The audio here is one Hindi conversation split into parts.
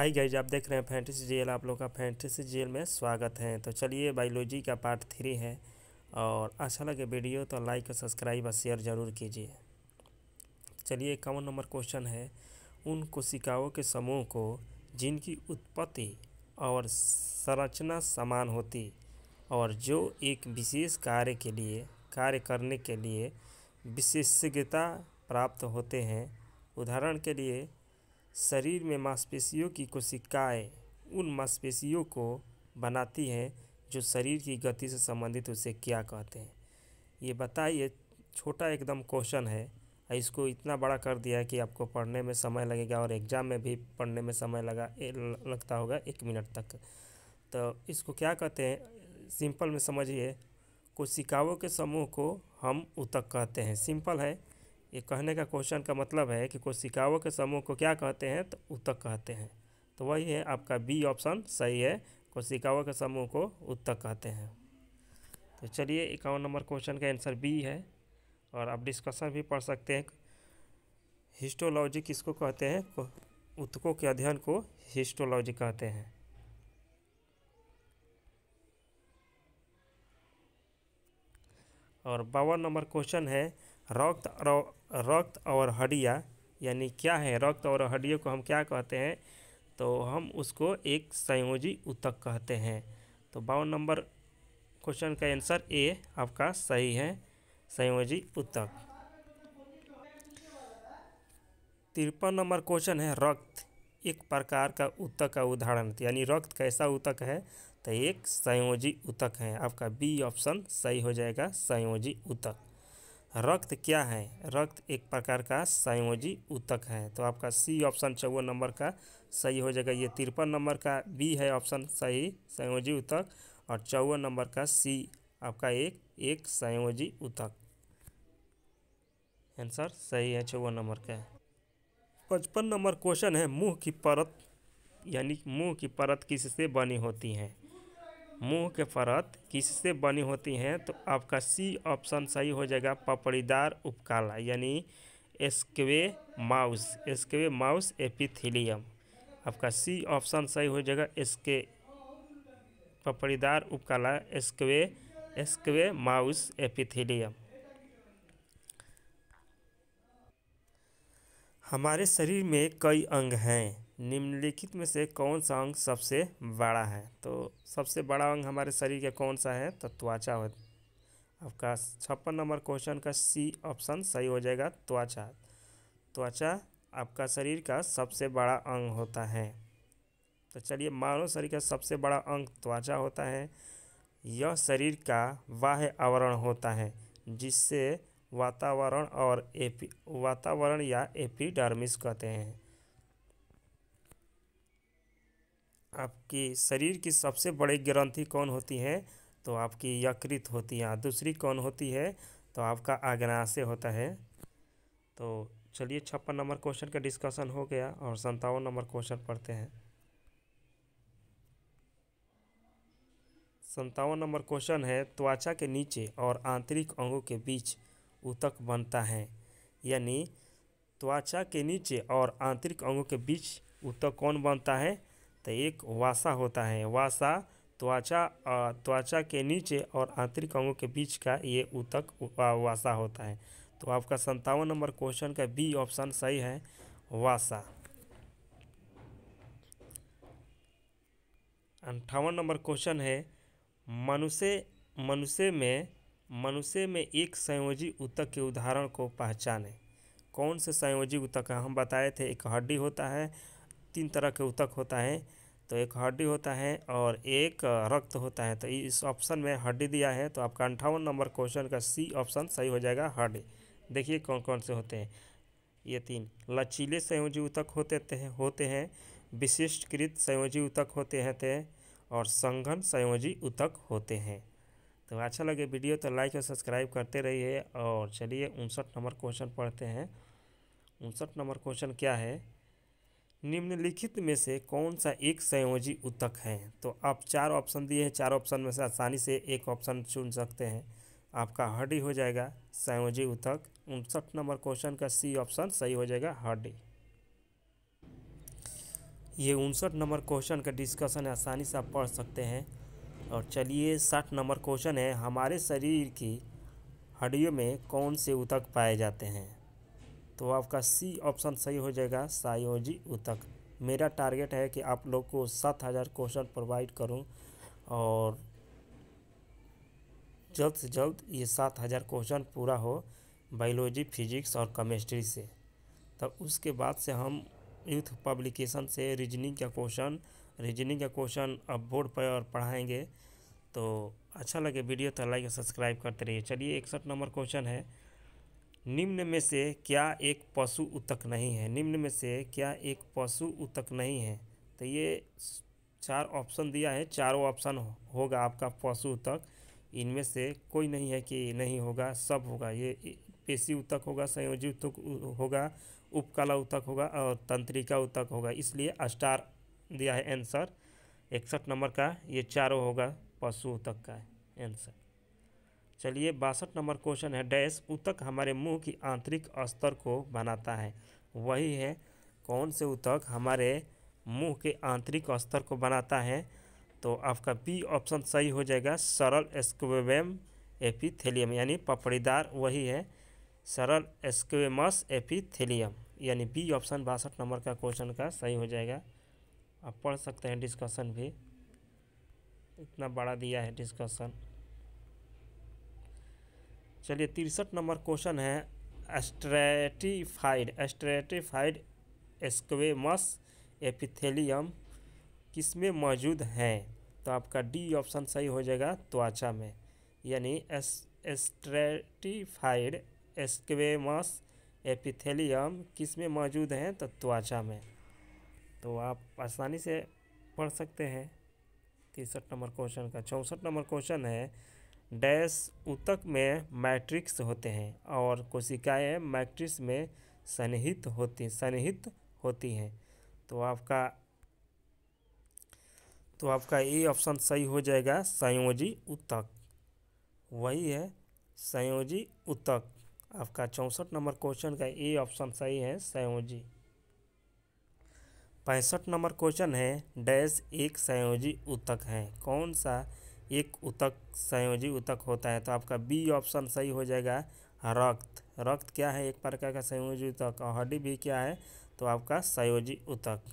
हाय गाइज आप देख रहे हैं फैंटेसी जेल आप लोग का फैंटेसी जेल में स्वागत है तो चलिए बायोलॉजी का पार्ट थ्री है और अच्छा लगे वीडियो तो लाइक और सब्सक्राइब और शेयर ज़रूर कीजिए चलिए इक्यावन नंबर क्वेश्चन है उन कोशिकाओं के समूह को जिनकी उत्पत्ति और संरचना समान होती और जो एक विशेष कार्य के लिए कार्य करने के लिए विशेषज्ञता प्राप्त होते हैं उदाहरण के लिए शरीर में मांसपेशियों की कोशिकाएं उन मांसपेशियों को बनाती हैं जो शरीर की गति से संबंधित उसे क्या कहते हैं ये बताइए छोटा एकदम क्वेश्चन है इसको इतना बड़ा कर दिया कि आपको पढ़ने में समय लगेगा और एग्ज़ाम में भी पढ़ने में समय लगा लगता होगा एक मिनट तक तो इसको क्या कहते हैं सिंपल में समझिए कोशिकाओं के समूह को हम उतक कहते हैं सिंपल है ये कहने का क्वेश्चन का मतलब है कि कोशिकाओं के समूह को क्या कहते हैं तो उत्तक कहते हैं तो वही है आपका बी ऑप्शन सही है कोशिकाओं के समूह को उत्तक कहते हैं तो चलिए इक्यावन नंबर क्वेश्चन का आंसर बी है और आप डिस्कशन भी पढ़ सकते हैं हिस्टोलॉजी किसको कहते हैं उत्तकों के अध्ययन को हिस्टोलॉजी कहते हैं और बावन नंबर क्वेश्चन है रक्त और रक्त और हड्डियाँ यानी क्या है रक्त और हड्डियों को हम क्या कहते हैं तो हम उसको एक संयोजी उतक कहते हैं तो बावन नंबर क्वेश्चन का आंसर ए आपका सही है संयोजी उतक तिरपन नंबर क्वेश्चन है रक्त एक प्रकार का उतक का उदाहरण यानी रक्त कैसा उतक है तो एक संयोजी उतक है आपका बी ऑप्शन सही हो जाएगा संयोजी उतक रक्त क्या है रक्त एक प्रकार का संयोजी ऊतक है तो आपका सी ऑप्शन चौवन नंबर का सही हो जाएगा ये तिरपन नंबर का बी है ऑप्शन सही संयोजी ऊतक और चौवन नंबर का सी आपका एक एक संयोजी ऊतक आंसर सही है चौवन नंबर का पचपन नंबर क्वेश्चन है मुंह की परत यानी मुंह की परत किससे बनी होती है मुंह के परत किससे बनी होती हैं तो आपका सी ऑप्शन सही हो जाएगा पपड़ीदार उपकाला यानी squamous squamous epithelium आपका सी ऑप्शन सही हो जाएगा एस्के पपड़ीदार उपकाला एस्क्वे एस्क्वे माउस एपिथिलियम हमारे शरीर में कई अंग हैं निम्नलिखित में से कौन सा अंग सबसे बड़ा है तो सबसे बड़ा अंग हमारे शरीर का कौन सा है तो त्वचा हो आपका छप्पन नंबर क्वेश्चन का सी ऑप्शन सही हो जाएगा त्वचा त्वचा आपका शरीर का सबसे बड़ा अंग होता है तो चलिए मानव शरीर का सबसे बड़ा अंग त्वचा होता है यह शरीर का बाह्य आवरण होता है जिससे वातावरण और एपी वातावरण या एपिडर्मिस कहते हैं आपके शरीर की सबसे बड़ी ग्रंथि कौन होती है तो आपकी यकृत होती है दूसरी कौन होती है तो आपका आग्नाशय होता है तो चलिए छप्पन नंबर क्वेश्चन का डिस्कशन हो गया और संतावन नंबर क्वेश्चन पढ़ते हैं संतावन नंबर क्वेश्चन है त्वचा के नीचे और आंतरिक अंगों के बीच ऊतक बनता है यानी त्वचा के नीचे और आंतरिक अंगों के बीच ऊतक कौन बनता है तो एक वासा होता है वासा त्वचा त्वचा के नीचे और आंतरिक अंगों के बीच का ये ऊतक वासा होता है तो आपका संतावन नंबर क्वेश्चन का बी ऑप्शन सही है वासा अंठावन नंबर क्वेश्चन है मनुष्य मनुष्य में मनुष्य में एक संयोजी ऊतक के उदाहरण को पहचाने कौन से संयोजी ऊतक हम बताए थे एक हड्डी होता है तीन तरह के ऊतक होता है तो एक हड्डी होता है और एक रक्त होता है तो इस ऑप्शन में हड्डी दिया है तो आपका अंठावन नंबर क्वेश्चन का सी ऑप्शन सही हो जाएगा हड्डी देखिए कौन कौन से होते हैं ये तीन लचीले संयोजी ऊतक होते हैं होते हैं विशिष्टकृत संयोजी ऊतक होते हैं थे और संघन संयोजी ऊतक होते हैं तो अच्छा लगे वीडियो तो लाइक और सब्सक्राइब करते रहिए और चलिए उनसठ नंबर क्वेश्चन पढ़ते हैं उनसठ नंबर क्वेश्चन क्या है निम्नलिखित में से कौन सा एक संयोजी उतक है तो आप चार ऑप्शन दिए हैं चार ऑप्शन में से आसानी से एक ऑप्शन चुन सकते हैं आपका हड्डी हो जाएगा संयोजी उतक उनसठ नंबर क्वेश्चन का सी ऑप्शन सही हो जाएगा हड्डी ये उनसठ नंबर क्वेश्चन का डिस्कशन आसानी से आप पढ़ सकते हैं और चलिए साठ नंबर क्वेश्चन है हमारे शरीर की हड्डियों में कौन से उतक पाए जाते हैं तो आपका सी ऑप्शन सही हो जाएगा सायोजी उतक मेरा टारगेट है कि आप लोग को सात हज़ार क्वेश्चन प्रोवाइड करूं और जल्द से जल्द ये सात हज़ार क्वेश्चन पूरा हो बायोलॉजी फिजिक्स और केमिस्ट्री से तब उसके बाद से हम यूथ पब्लिकेशन से रीजनिंग का क्वेश्चन रीजनिंग का क्वेश्चन अब बोर्ड पर और पढ़ाएंगे तो अच्छा लगे वीडियो तो लाइक और सब्सक्राइब करते रहिए चलिए इकसठ नंबर क्वेश्चन है निम्न में से क्या एक पशु उतक नहीं है निम्न में से क्या एक पशु उतक नहीं है तो ये चार ऑप्शन दिया है चारों ऑप्शन होगा आपका पशु उतक इनमें से कोई नहीं है कि नहीं होगा सब होगा ये पेशी उतक होगा संयोजी उतक होगा उपकला उतक होगा और तंत्रिका उतक होगा इसलिए स्टार दिया है आंसर इकसठ नंबर का ये चारों होगा पशु उतक का आंसर चलिए बासठ नंबर क्वेश्चन है डैश उतक हमारे मुंह की आंतरिक स्तर को बनाता है वही है कौन से उतक हमारे मुंह के आंतरिक स्तर को बनाता है तो आपका बी ऑप्शन सही हो जाएगा सरल एस्क्वेम एपिथेलियम यानी पपड़ीदार वही है सरल एस्क्वेमस एपिथेलियम यानी बी ऑप्शन बासठ नंबर का क्वेश्चन का सही हो जाएगा आप पढ़ सकते हैं डिस्कशन भी इतना बड़ा दिया है डिस्कशन चलिए तिरसठ नंबर क्वेश्चन है एस्ट्रेटिफाइड एस्ट्रेटिफाइड एस्क्वेमस एपिथेलियम किस में मौजूद हैं तो आपका डी ऑप्शन सही हो जाएगा त्वाचा में यानी एस्ट्रेटिफाइड एस्क्वेमस एपिथेलियम किस में मौजूद हैं तो त्वाचा में तो आप आसानी से पढ़ सकते हैं तिरसठ नंबर क्वेश्चन का चौंसठ नंबर क्वेश्चन है डैश उतक में मैट्रिक्स होते हैं और कोशिकाएं मैट्रिक्स में सन्निहित होती सन्निहित होती हैं तो आपका तो आपका ए ऑप्शन सही हो जाएगा संयोजी उतक वही है संयोजी उतक आपका चौंसठ नंबर क्वेश्चन का ए ऑप्शन सही है संयोजी पैंसठ नंबर क्वेश्चन है डैश एक संयोजी उतक है कौन सा एक उतक संयोजी उतक होता है तो आपका बी ऑप्शन सही हो जाएगा रक्त रक्त क्या है एक प्रकार का संयोजी उतक और हड्डी भी क्या है तो आपका संयोजी उतक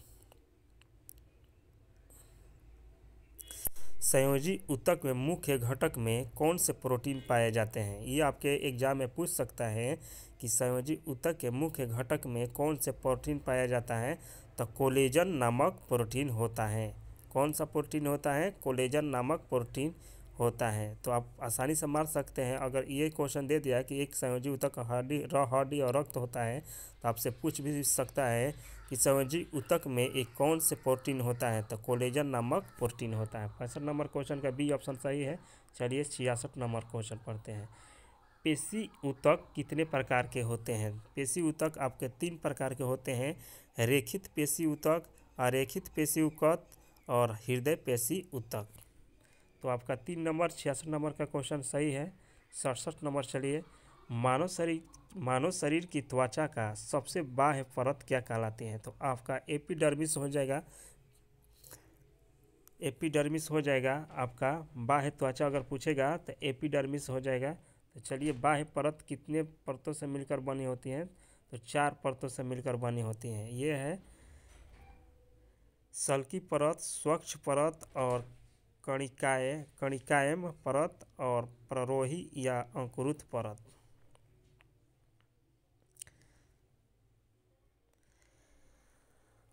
संयोजी उतक में मुख्य घटक में कौन से प्रोटीन पाए जाते हैं ये आपके एग्जाम में पूछ सकता है कि संयोजी उतक के मुख्य घटक में कौन से प्रोटीन पाया जाता है तो कोलेजन नामक प्रोटीन होता है कौन सा प्रोटीन होता है कोलेजन नामक प्रोटीन होता है तो आप आसानी से मार सकते हैं अगर ये क्वेश्चन दे दिया कि एक संयोजी उतक हड्डी र हड्डी और रक्त होता है तो आपसे पूछ भी सकता है कि संयोजी उतक में एक कौन से प्रोटीन होता है तो कोलेजन नामक प्रोटीन होता है पैंसठ नंबर क्वेश्चन का बी ऑप्शन सही है चलिए छियासठ नंबर क्वेश्चन पढ़ते हैं पेशी उतक कितने प्रकार के होते हैं पेशी उतक आपके तीन प्रकार के होते हैं रेखित पेशी उतक अरेखित पेशी ऊतक और हृदय पेशी उत्तक तो आपका तीन नंबर छियासठ नंबर का क्वेश्चन सही है सड़सठ नंबर चलिए मानव शरीर मानव शरीर की त्वचा का सबसे बाह्य परत क्या कहलाते हैं तो आपका एपिडर्मिस हो जाएगा एपिडर्मिस हो जाएगा आपका बाह्य त्वचा अगर पूछेगा तो एपिडर्मिस हो जाएगा तो चलिए बाह्य परत कितने परतों से मिलकर बनी होती हैं तो चार परतों से मिलकर बनी होती हैं ये है सल्की परत स्वच्छ परत और कणिकाय कणिकायम परत और प्ररोही या अंकुरित परत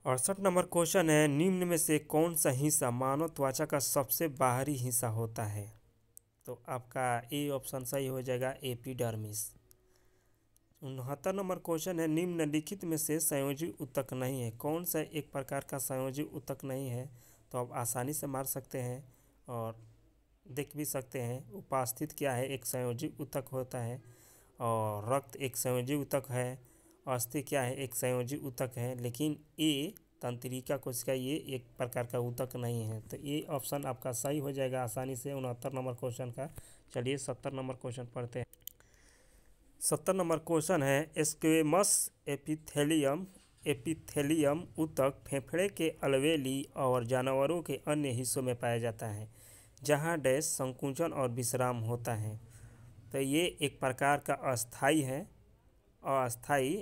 अड़सठ नंबर क्वेश्चन है निम्न में से कौन सा हिस्सा मानव त्वचा का सबसे बाहरी हिस्सा होता है तो आपका ए ऑप्शन सही हो जाएगा एपिडर्मिस उनहत्तर नंबर क्वेश्चन है निम्नलिखित में से संयोजी उत्तक नहीं है कौन सा एक प्रकार का संयोजी उत्तक नहीं है तो आप आसानी से मार सकते हैं और देख भी सकते हैं उपास्थित क्या है एक संयोजी उत्तक होता है और रक्त एक संयोजी उत्तक है अस्थि क्या है एक संयोजी उत्तक है लेकिन ए तंत्रिका कोशिका ये एक प्रकार का उत्तक नहीं है तो ये ऑप्शन आपका सही हो जाएगा आसानी से उनहत्तर नंबर क्वेश्चन का चलिए सत्तर नंबर क्वेश्चन पढ़ते हैं सत्तर नंबर क्वेश्चन है स्क्वेमस एपिथेलियम एपिथेलियम उतक फेफड़े के अलवेली और जानवरों के अन्य हिस्सों में पाया जाता है जहाँ डैश संकुचन और विश्राम होता है तो ये एक प्रकार का अस्थाई है अस्थाई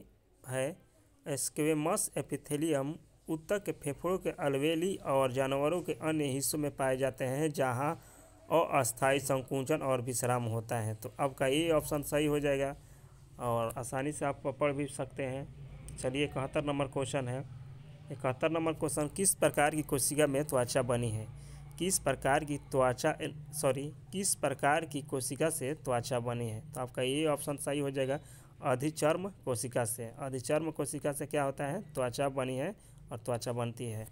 है स्क्वेमस एपिथेलियम उत्तक के फेफड़ों के अलवेली और जानवरों के अन्य हिस्सों में पाए जाते हैं जहाँ अस्थाई संकुचन और विश्राम होता है तो आपका ये ऑप्शन सही हो जाएगा और आसानी से आप पढ़ भी सकते हैं चलिए इकहत्तर नंबर क्वेश्चन है इकहत्तर नंबर क्वेश्चन किस प्रकार की कोशिका में त्वचा बनी है किस प्रकार की त्वचा सॉरी किस प्रकार की कोशिका से त्वचा बनी है तो आपका ये ऑप्शन सही हो जाएगा अधिचर्म कोशिका से अधिचर्म कोशिका से क्या होता है त्वचा बनी है और त्वचा बनती है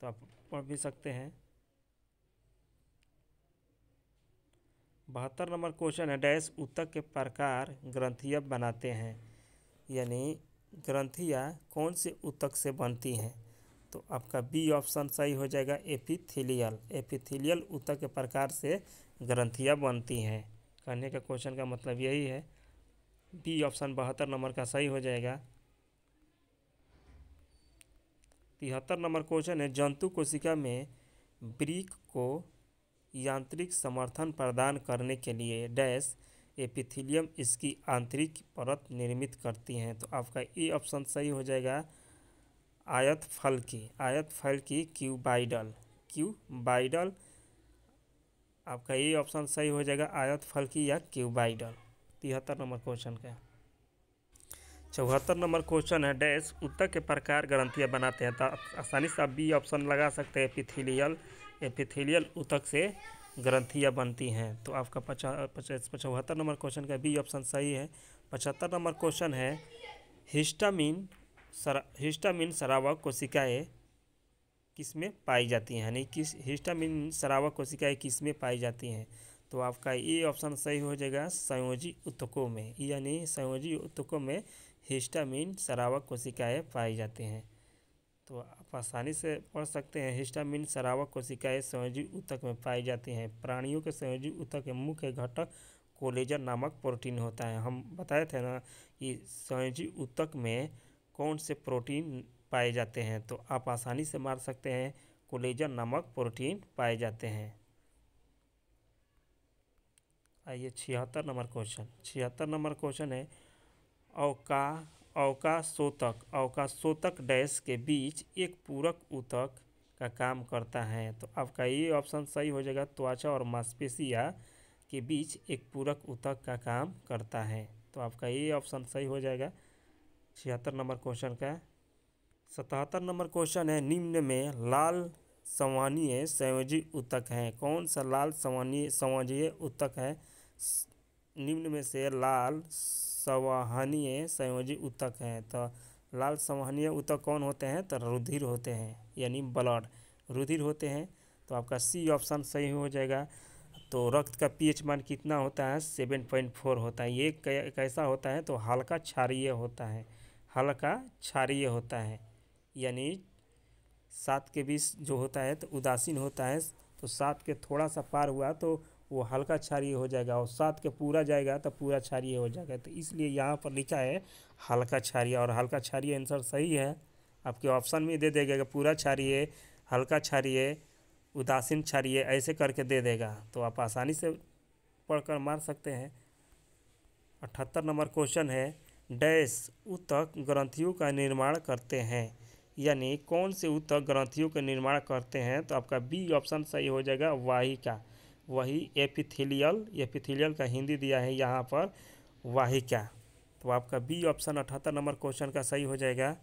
तो आप पढ़ भी सकते हैं बहत्तर नंबर क्वेश्चन है डैश उत्तक के प्रकार ग्रंथिया बनाते हैं यानी ग्रंथियाँ कौन से उत्तक से बनती हैं तो आपका बी ऑप्शन सही हो जाएगा एपिथिलियल एपिथिलियल उत्तक के प्रकार से ग्रंथियाँ बनती हैं कहने का क्वेश्चन का मतलब यही है बी ऑप्शन बहत्तर नंबर का सही हो जाएगा तिहत्तर नंबर क्वेश्चन है जंतु कोशिका में ब्रिक को यांत्रिक समर्थन प्रदान करने के लिए डैश एपिथिलियम इसकी आंतरिक परत निर्मित करती हैं तो आपका ए ऑप्शन सही हो जाएगा आयत फल की आयत फल की क्यूबाइडल क्यूबाइडल आपका ए ऑप्शन सही हो जाएगा आयत फल की या क्यूबाइडल तिहत्तर नंबर क्वेश्चन का चौहत्तर नंबर क्वेश्चन है डैश उत्तर के प्रकार ग्रंथियाँ बनाते हैं तो आसानी से आप बी ऑप्शन लगा सकते हैं पिथिलियल एपिथेलियल उतक से ग्रंथियाँ बनती हैं तो आपका पचा पचास पचहत्तर नंबर क्वेश्चन का बी ऑप्शन सही है पचहत्तर नंबर क्वेश्चन है हिस्टामिन सरा हिस्टामिन शरावक कोशिकाएँ किस में पाई जाती हैं यानी किस हिस्टामिन शरावक कोशिकाएँ किस में पाई जाती हैं तो आपका ये ऑप्शन सही हो जाएगा संयोजी उत्तकों में यानी संयोजी उत्तकों में हिस्टामिन शरावक कोशिकाएँ पाई जाती हैं तो आसानी से पढ़ सकते हैं हिस्टामिन शरावक कोशिकाएं संयोजी ऊतक में पाई जाती हैं प्राणियों के संयोजी ऊतक के मुख्य घटक कोलेजन नामक प्रोटीन होता है हम बताए थे ना कि संयोजी ऊतक में कौन से प्रोटीन पाए जाते हैं तो आप आसानी से मार सकते हैं कोलेजन नामक प्रोटीन पाए जाते हैं आइए छिहत्तर नंबर क्वेश्चन छिहत्तर नंबर क्वेश्चन है अवका अवकाशोतक अवकाशोतक डैश के बीच एक पूरक ऊतक का काम करता है तो आपका ये ऑप्शन सही हो जाएगा त्वचा और मांसपेशिया के बीच एक पूरक ऊतक का काम करता है तो आपका ये ऑप्शन सही हो जाएगा छिहत्तर नंबर क्वेश्चन का सतहत्तर नंबर क्वेश्चन है निम्न में लाल संवहनीय संयोजी ऊतक हैं कौन सा लाल संवहनीय संवजीय ऊतक है निम्न में से लाल संवहनीय संयोजी उतक हैं तो लाल संवहनीय उतक कौन होते हैं तो रुधिर होते हैं यानी ब्लड रुधिर होते हैं तो आपका सी ऑप्शन सही हो जाएगा तो रक्त का पीएच मान कितना होता है सेवन पॉइंट फोर होता है ये कैसा होता है तो हल्का क्षारीय होता है हल्का क्षारीय होता है यानी सात के बीस जो होता है तो उदासीन होता है तो सात के थोड़ा सा पार हुआ तो वो हल्का क्षारीय हो जाएगा और सात के पूरा जाएगा तो पूरा क्षारीय हो जाएगा तो इसलिए यहाँ पर लिखा है हल्का क्षारीय और हल्का क्षारीय आंसर सही है आपके ऑप्शन में दे देगा पूरा क्षारीय हल्का क्षारीय उदासीन क्षारीय ऐसे करके दे देगा तो आप आसानी से पढ़कर मार सकते हैं अठहत्तर नंबर क्वेश्चन है डैश ऊतक ग्रंथियों का निर्माण करते हैं यानी कौन से ऊतक ग्रंथियों का निर्माण करते हैं तो आपका बी ऑप्शन सही हो जाएगा वाही का वही एपिथिलियल एपिथेलियल का हिंदी दिया है यहाँ पर वाहिका तो आपका बी ऑप्शन अठहत्तर नंबर क्वेश्चन का सही हो जाएगा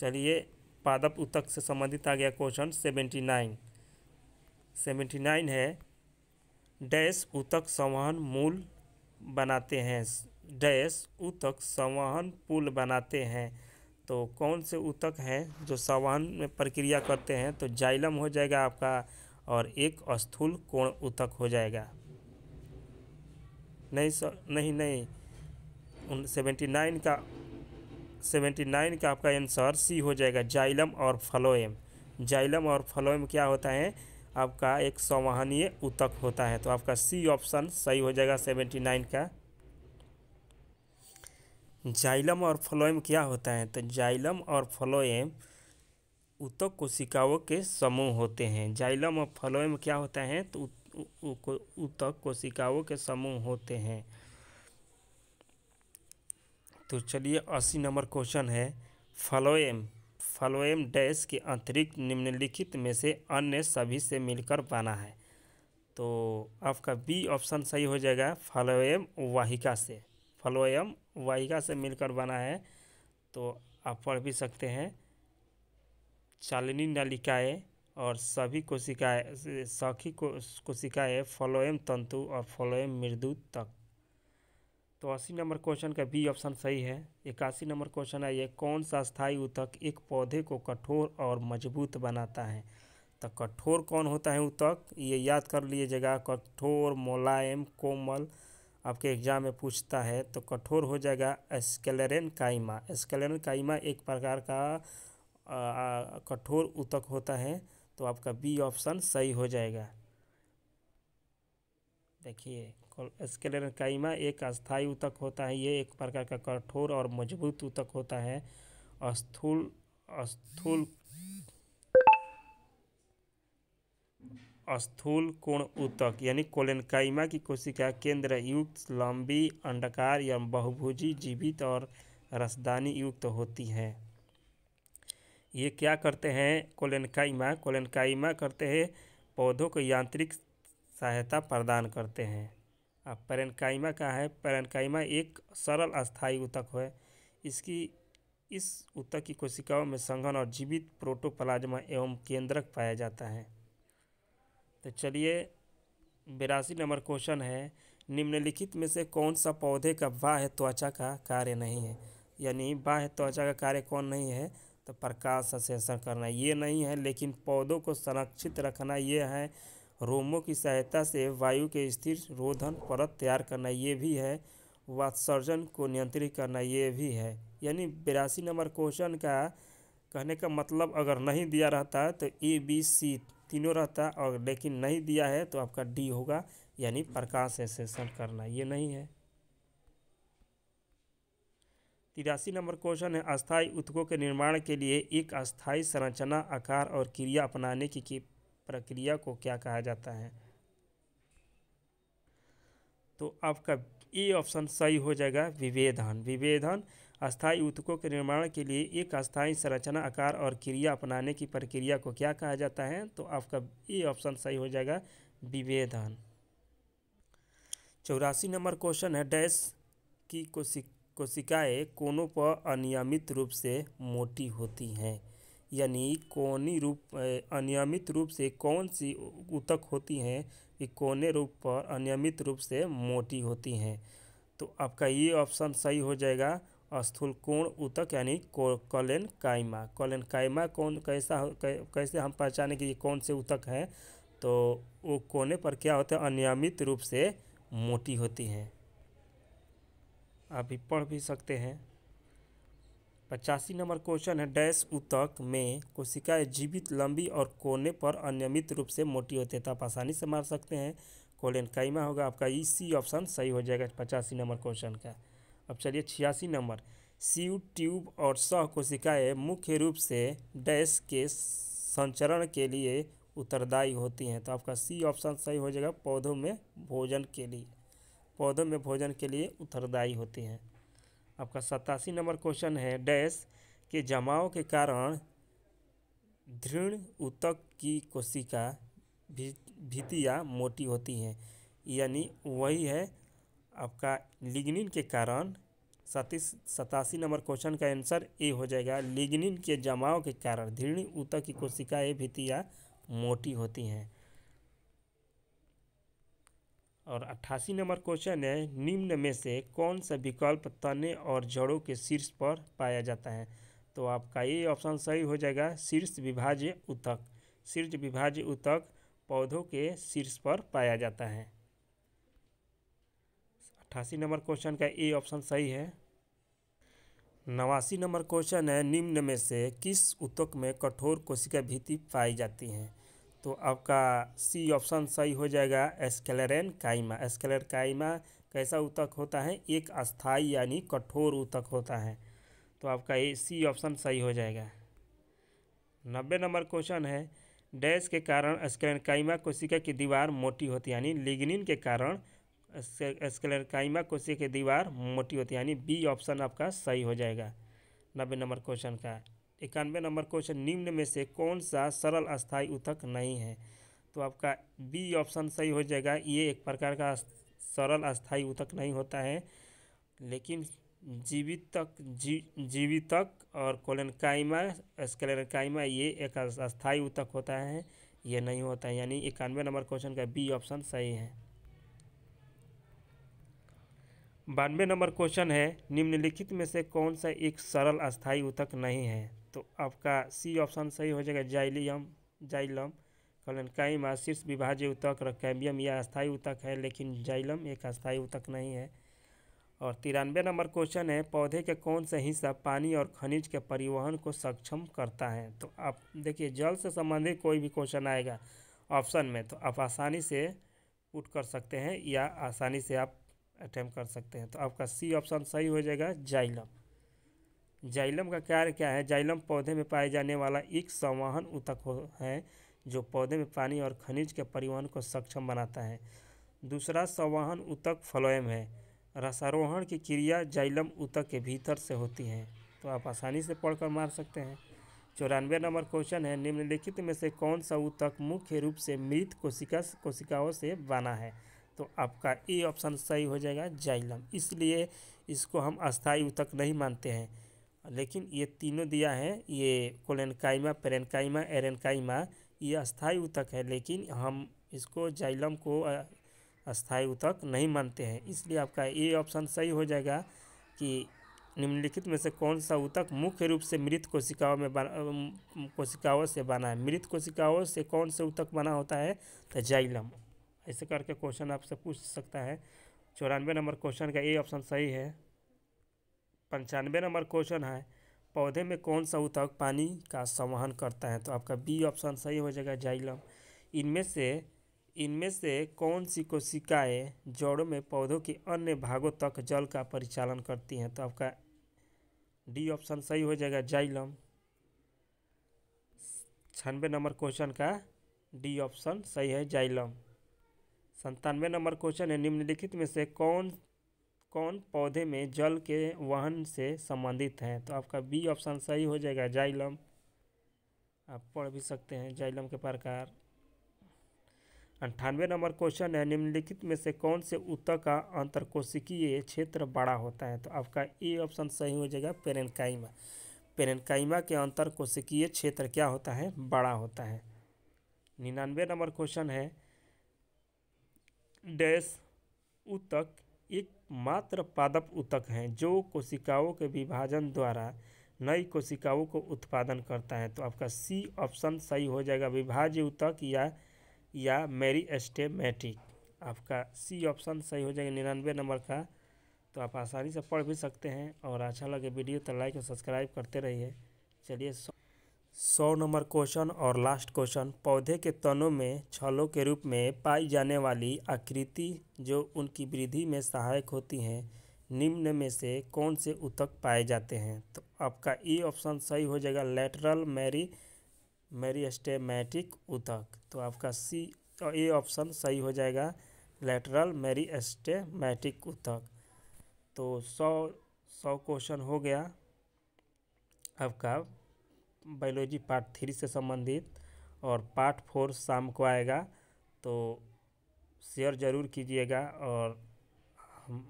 चलिए पादप उतक से संबंधित आ गया question seventy nine seventy nine है डैश उतक संवहन मूल बनाते हैं डैश उतक संवहन पुल बनाते हैं तो कौन से उतक हैं जो संवहन में प्रक्रिया करते हैं तो जाइलम हो जाएगा आपका और एक स्थूल कोण उतक हो जाएगा नहीं सर नहीं नहीं उन सेवेंटी नाइन का सेवेंटी नाइन का आपका आंसर सी हो जाएगा जाइलम और फलोएम जाइलम और फलोएम क्या होता है आपका एक संवहनीय उतक होता है तो आपका सी ऑप्शन सही हो जाएगा सेवेंटी नाइन का जाइलम और फलोएम क्या होता है तो जाइलम और फलोएम उत्तक कोशिकाओं के समूह होते हैं जाइलम और फलोएम क्या होता है तो उत्तक कोशिकाओं के समूह होते हैं तो चलिए अस्सी नंबर क्वेश्चन है फलोएम फलोएम डैश के अतिरिक्त निम्नलिखित में से अन्य सभी से मिलकर बना है तो आपका बी ऑप्शन सही हो जाएगा फलोएम वाहिका से फलोएम वाहिका से मिलकर बना है तो आप पढ़ भी सकते हैं चालनी नलिकाएँ और सभी कोशिकाएं सखी को, कोशिकाएं फलोएम तंतु और फलोएम मृदु तक तो अस्सी नंबर क्वेश्चन का बी ऑप्शन सही है इक्यासी नंबर क्वेश्चन है ये कौन सा स्थायी उतक एक पौधे को कठोर और मजबूत बनाता है तो कठोर कौन होता है उतक ये याद कर लीजिएगा कठोर मोलायम कोमल आपके एग्जाम में पूछता है तो कठोर हो जाएगा एस्केलेन काइमा एस्केलरन काइमा एक प्रकार का कठोर ऊतक होता है तो आपका बी ऑप्शन सही हो जाएगा देखिए स्केलेरन काइमा एक अस्थाई ऊतक होता है ये एक प्रकार का कठोर और मजबूत ऊतक होता है स्थूल अस्थूल अस्थूल कोण ऊतक यानी कोलेनकाइमा की कोशिका केंद्र युक्त लंबी अंडाकार या बहुभुजी जीवित और रसदानी युक्त होती है ये क्या करते हैं कोलेनकाइमा कोलेनकाइमा करते हैं पौधों को यांत्रिक सहायता प्रदान करते हैं अब पेरेनकाइमा का है पेरेनकाइमा एक सरल अस्थाई उतक है इसकी इस उतक की कोशिकाओं में संघन और जीवित प्रोटोप्लाज्मा एवं केंद्रक पाया जाता है तो चलिए बिरासी नंबर क्वेश्चन है निम्नलिखित में से कौन सा पौधे का बाह्य त्वचा का कार्य नहीं है यानी बाह्य त्वचा का कार्य कौन नहीं है तो प्रकाश संश्लेषण करना ये नहीं है लेकिन पौधों को संरक्षित रखना ये है रोमों की सहायता से वायु के स्थिर रोधन परत तैयार करना ये भी है वात्सर्जन को नियंत्रित करना ये भी है यानी बिरासी नंबर क्वेश्चन का कहने का मतलब अगर नहीं दिया रहता तो ए बी सी तीनों रहता और लेकिन नहीं दिया है तो आपका डी होगा यानी प्रकाश सेंसेशन करना ये नहीं है तिरासी नंबर क्वेश्चन है अस्थायी उत्कों के निर्माण के लिए एक अस्थायी संरचना आकार और क्रिया अपनाने की, की प्रक्रिया को क्या कहा जाता है तो आपका ए ऑप्शन सही हो जाएगा विभेदन विभेदन अस्थायी उत्कों के निर्माण के लिए एक अस्थायी संरचना आकार और क्रिया अपनाने की प्रक्रिया को क्या कहा जाता है तो आपका ए ऑप्शन सही हो जाएगा विभेदन चौरासी नंबर क्वेश्चन है डैश की कोशिका कोशिकाएं कोनों पर अनियमित रूप से मोटी होती हैं यानी कोनी रूप अनियमित रूप से कौन सी उतक होती हैं कि कोने रूप पर अनियमित रूप से मोटी होती हैं तो आपका ये ऑप्शन सही हो जाएगा स्थूल कोण उतक यानी कॉलेन कायमा कॉलेन कायमा कौन कैसा कै, कैसे हम पहचाने कि ये कौन से उतक हैं तो वो कोने पर क्या होता है अनियमित रूप से मोटी होती हैं अभी पढ़ भी सकते हैं पचासी नंबर क्वेश्चन है डैश उतक में कोशिकाएं जीवित लंबी और कोने पर अनियमित रूप से मोटी होते हैं तो आप आसानी से मार सकते हैं कोलेन कैमा होगा आपका ई e सी ऑप्शन सही हो जाएगा पचासी नंबर क्वेश्चन का अब चलिए छियासी नंबर सीव ट्यूब और सह कोशिकाएँ मुख्य रूप से डैश के संचरण के लिए उत्तरदायी होती हैं तो आपका सी ऑप्शन सही हो जाएगा पौधों में भोजन के लिए पौधों में भोजन के लिए उत्तरदायी होती हैं आपका सतासी नंबर क्वेश्चन है डैश के जमाव के कारण दृढ़ उतक की कोशिका भी भीतियाँ मोटी होती हैं यानी वही है आपका लिग्निन के कारण सतीस सतासी नंबर क्वेश्चन का आंसर ए हो जाएगा लिग्निन के जमाव के कारण दृढ़ उतक की ये भीतियाँ मोटी होती हैं और अट्ठासी नंबर क्वेश्चन है निम्न में से कौन सा विकल्प तने और जड़ों के शीर्ष पर पाया जाता है तो आपका ये ऑप्शन सही हो जाएगा शीर्ष विभाज्य उतक शीर्ष विभाज्य उतक पौधों के शीर्ष पर पाया जाता है अट्ठासी नंबर क्वेश्चन का ए ऑप्शन सही है नवासी नंबर क्वेश्चन है निम्न में से किस उतक में कठोर कोशिका भीति पाई जाती हैं तो आपका सी ऑप्शन सही हो जाएगा एस्केलरेन काइमा एस्केलर काइमा कैसा ऊतक होता है एक अस्थाई यानी कठोर ऊतक होता है तो आपका ए सी ऑप्शन सही हो जाएगा नब्बे नंबर क्वेश्चन है डैश के कारण स्केलेनकाइमा कोशिका की दीवार मोटी होती है यानी लिग्निन के कारण स्क्लेरकाइमा कोशिका की दीवार मोटी होती है यानी बी ऑप्शन आपका सही हो जाएगा नब्बे नंबर क्वेश्चन का इक्यानवे नंबर क्वेश्चन निम्न में से कौन सा सरल अस्थाई उथक नहीं है तो आपका बी ऑप्शन सही हो जाएगा ये एक प्रकार का सरल अस्थाई ऊतक नहीं होता है लेकिन जीवितक जी जीवितक और कोलनकाइमा स्क्लेरकाइमा ये एक अस्थायी ऊतक होता है ये नहीं होता है यानी इक्यानवे नंबर क्वेश्चन का बी ऑप्शन सही है बानवे नंबर क्वेश्चन है निम्नलिखित में से कौन सा एक सरल अस्थाई उतक नहीं है तो आपका सी ऑप्शन सही हो जाएगा जाइलियम जाइलम कलनकाइम शीर्ष विभाज्य और रकैबियम यह अस्थायी उतक है लेकिन जाइलम एक अस्थायी उतक नहीं है और तिरानवे नंबर क्वेश्चन है पौधे के कौन सा हिस्सा पानी और खनिज के परिवहन को सक्षम करता है तो आप देखिए जल से संबंधित कोई भी क्वेश्चन आएगा ऑप्शन में तो आप आसानी से पुट कर सकते हैं या आसानी से आप अटैम्प कर सकते हैं तो आपका सी ऑप्शन सही हो जाएगा जाइलम जाइलम का कार्य क्या है जाइलम पौधे में पाए जाने वाला एक संवाहन उतक है जो पौधे में पानी और खनिज के परिवहन को सक्षम बनाता है दूसरा संवाहन उतक फ्लोएम है रसारोहण की क्रिया जाइलम उतक के भीतर से होती है तो आप आसानी से पढ़कर मार सकते हैं चौरानवे नंबर क्वेश्चन है निम्नलिखित में से कौन सा उतक मुख्य रूप से मृत कोशिका कोशिकाओं से बना है तो आपका ए ऑप्शन सही हो जाएगा जाइलम इसलिए इसको हम अस्थायी उतक नहीं मानते हैं लेकिन ये तीनों दिया है ये कोलेनकाइमा पेरेनकाइमा एरेनकाइमा ये अस्थायी उतक है लेकिन हम इसको जाइलम को अस्थायी उतक नहीं मानते हैं इसलिए आपका ए ऑप्शन सही हो जाएगा कि निम्नलिखित में से कौन सा उतक मुख्य रूप से मृत कोशिकाओं में बना कोशिकाओं से बना है मृत कोशिकाओं से कौन से उतक बना होता है तो जाइलम ऐसे करके क्वेश्चन आपसे पूछ सकता है चौरानवे नंबर क्वेश्चन का ए ऑप्शन सही है पंचानवे नंबर क्वेश्चन है पौधे में कौन सा उतक पानी का संवहन करता है तो आपका बी ऑप्शन सही हो जाएगा जाइलम इनमें से इनमें से कौन सी कोशिकाएँ जड़ों में पौधों के अन्य भागों तक जल का परिचालन करती हैं तो आपका डी ऑप्शन सही हो जाएगा जाइलम छानबे नंबर क्वेश्चन का डी ऑप्शन सही है जाइलम संतानवे नंबर क्वेश्चन है निम्नलिखित में से कौन कौन पौधे में जल के वहन से संबंधित हैं तो आपका बी ऑप्शन सही हो जाएगा जाइलम आप पढ़ भी सकते हैं जाइलम के प्रकार अंठानवे नंबर क्वेश्चन है निम्नलिखित में से कौन से उत्तर का अंतरकोशिकीय क्षेत्र बड़ा होता है तो आपका ए ऑप्शन सही हो जाएगा पेरेनकाइमा पेरेनकाइमा के अंतरकोशिकीय क्षेत्र क्या होता है बड़ा होता है निन्यानवे नंबर क्वेश्चन है डैश एक एकमात्र पादप उतक हैं जो कोशिकाओं के विभाजन द्वारा नई कोशिकाओं को उत्पादन करता है तो आपका सी ऑप्शन सही हो जाएगा विभाज्य उतक या या मेरी एस्टेमेटिक आपका सी ऑप्शन सही हो जाएगा निन्यानवे नंबर का तो आप आसानी से पढ़ भी सकते हैं और अच्छा लगे वीडियो तो लाइक और सब्सक्राइब करते रहिए चलिए सौ नंबर क्वेश्चन और लास्ट क्वेश्चन पौधे के तनों में छलों के रूप में पाई जाने वाली आकृति जो उनकी वृद्धि में सहायक होती हैं निम्न में से कौन से उत्तक पाए जाते हैं तो आपका ई e ऑप्शन सही हो जाएगा लेटरल मैरी एस्टेमैटिक उतक तो आपका सी और ए e ऑप्शन सही हो जाएगा लेटरल एस्टेमैटिक उतक तो सौ सौ क्वेश्चन हो गया आपका बायोलॉजी पार्ट थ्री से संबंधित और पार्ट फोर शाम को आएगा तो शेयर ज़रूर कीजिएगा और हम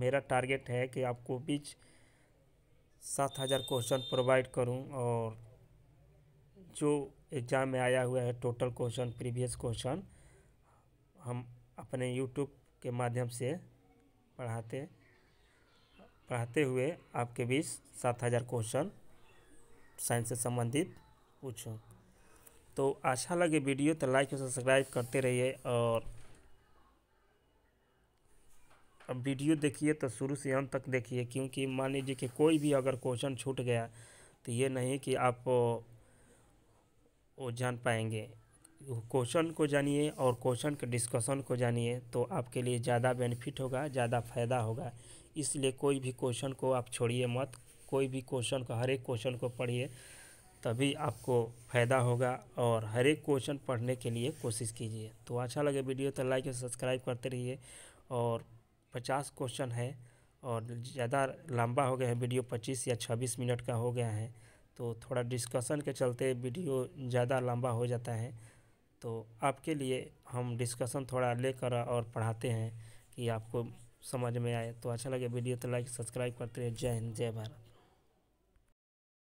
मेरा टारगेट है कि आपको बीच सात हज़ार क्वेश्चन प्रोवाइड करूं और जो एग्ज़ाम में आया हुआ है टोटल क्वेश्चन प्रीवियस क्वेश्चन हम अपने यूट्यूब के माध्यम से पढ़ाते पढ़ाते हुए आपके बीच सात हज़ार क्वेश्चन साइंस से संबंधित पूछो तो अच्छा लगे वीडियो तो लाइक और सब्सक्राइब करते रहिए और अब वीडियो देखिए तो शुरू से अंत तक देखिए क्योंकि मान लीजिए कि कोई भी अगर क्वेश्चन छूट गया तो ये नहीं कि आप वो जान पाएंगे क्वेश्चन को जानिए और क्वेश्चन के डिस्कशन को जानिए तो आपके लिए ज़्यादा बेनिफिट होगा ज़्यादा फायदा होगा इसलिए कोई भी क्वेश्चन को आप छोड़िए मत कोई भी क्वेश्चन को हर एक क्वेश्चन को पढ़िए तभी आपको फ़ायदा होगा और हर एक क्वेश्चन पढ़ने के लिए कोशिश कीजिए तो अच्छा लगे वीडियो तो लाइक और सब्सक्राइब करते रहिए और पचास क्वेश्चन है और ज़्यादा लंबा हो गया है वीडियो पच्चीस या छब्बीस मिनट का हो गया है तो थोड़ा डिस्कशन के चलते वीडियो ज़्यादा लंबा हो जाता है तो आपके लिए हम डिस्कशन थोड़ा लेकर और पढ़ाते हैं कि आपको समझ में आए तो अच्छा लगे वीडियो तो लाइक सब्सक्राइब करते रहिए जय हिंद जय भारत